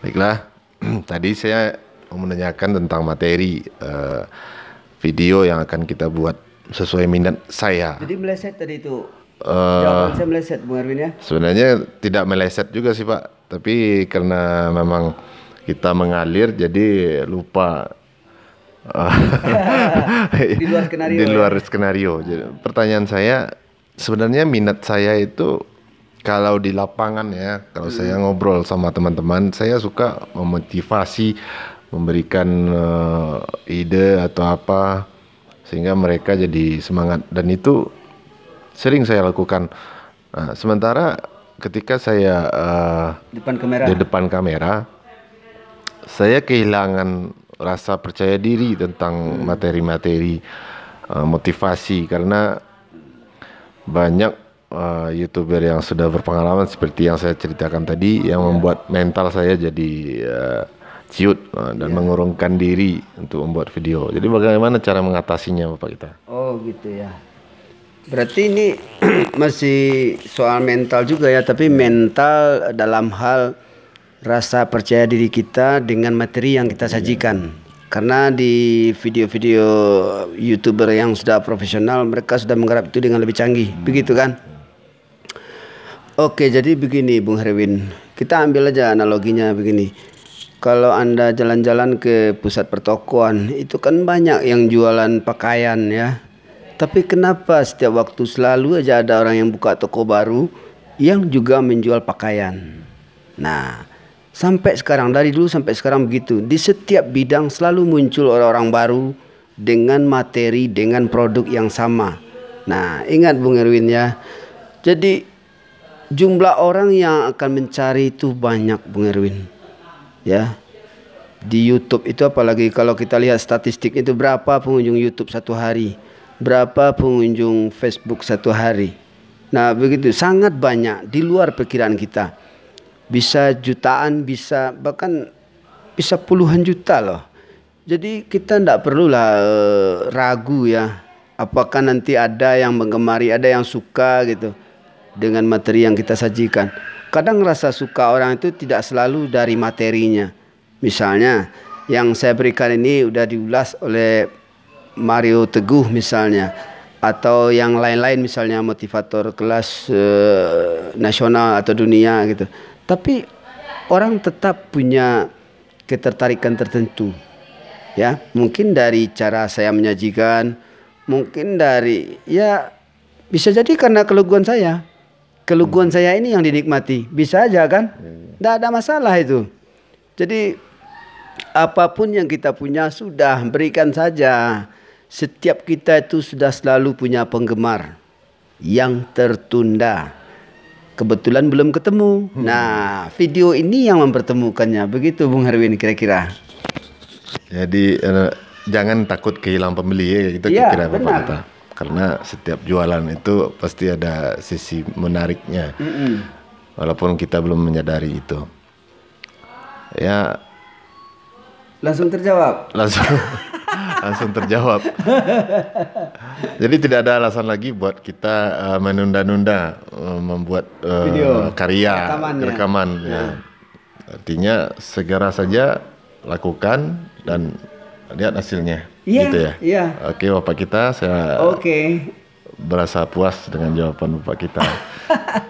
Baiklah, tadi saya mau menanyakan tentang materi uh, video yang akan kita buat sesuai minat saya. Jadi meleset tadi itu. Uh, Jawaban saya meleset, Bung Erwin ya. Sebenarnya tidak meleset juga sih Pak, tapi karena memang kita mengalir jadi lupa. di luar skenario. Di ya? luar ya? skenario. Jadi, pertanyaan saya sebenarnya minat saya itu kalau di lapangan ya, kalau hmm. saya ngobrol sama teman-teman, saya suka memotivasi, memberikan uh, ide atau apa sehingga mereka jadi semangat dan itu sering saya lakukan. Nah, sementara ketika saya uh, depan kamera. di depan kamera, saya kehilangan rasa percaya diri tentang hmm. materi-materi hmm. uh, motivasi karena banyak uh, youtuber yang sudah berpengalaman seperti yang saya ceritakan tadi yang yeah. membuat mental saya jadi uh, ciut uh, dan yeah. mengurungkan diri untuk membuat video. Jadi bagaimana cara mengatasinya Bapak kita? Oh gitu ya. Berarti ini masih soal mental juga ya, tapi mental dalam hal rasa percaya diri kita dengan materi yang kita iya. sajikan. Yeah. Karena di video-video youtuber yang sudah profesional mereka sudah menggarap itu dengan lebih canggih, hmm. begitu kan? Oke, jadi begini Bung Herwin. Kita ambil aja analoginya begini. Kalau Anda jalan-jalan ke pusat pertokoan, itu kan banyak yang jualan pakaian ya. Tapi kenapa setiap waktu selalu aja ada orang yang buka toko baru yang juga menjual pakaian? Nah, sampai sekarang dari dulu sampai sekarang begitu. Di setiap bidang selalu muncul orang-orang baru dengan materi, dengan produk yang sama. Nah, ingat Bung Erwin ya. Jadi jumlah orang yang akan mencari itu banyak Bung Erwin. Ya. Di YouTube itu apalagi kalau kita lihat statistik itu berapa pengunjung YouTube satu hari, berapa pengunjung Facebook satu hari. Nah, begitu sangat banyak di luar perkiraan kita. Bisa jutaan, bisa bahkan bisa puluhan juta loh. Jadi kita tidak perlulah eh, ragu ya apakah nanti ada yang menggemari, ada yang suka gitu dengan materi yang kita sajikan. Kadang rasa suka orang itu tidak selalu dari materinya. Misalnya, yang saya berikan ini sudah diulas oleh Mario Teguh misalnya atau yang lain-lain misalnya motivator kelas uh, nasional atau dunia gitu. Tapi orang tetap punya ketertarikan tertentu. Ya, mungkin dari cara saya menyajikan, mungkin dari ya bisa jadi karena keleguan saya hmm. saya ini yang dinikmati. Bisa aja kan? Tidak iya. ada masalah itu. Jadi apapun yang kita punya sudah berikan saja. Setiap kita itu sudah selalu punya penggemar yang tertunda. Kebetulan belum ketemu. Hmm. Nah, video ini yang mempertemukannya. Begitu Bung Herwin kira-kira. Jadi uh, jangan takut kehilangan pembeli ya ya, kira-kira apa karena setiap jualan itu pasti ada sisi menariknya mm -hmm. walaupun kita belum menyadari itu ya langsung terjawab langsung langsung terjawab jadi tidak ada alasan lagi buat kita uh, menunda-nunda uh, membuat uh, Video. karya Rekamannya. rekaman ya. ya artinya segera saja lakukan dan lihat hasilnya yeah, gitu ya. Yeah. Oke, Bapak kita saya Oke. Okay. Berasa puas dengan jawaban Bapak kita.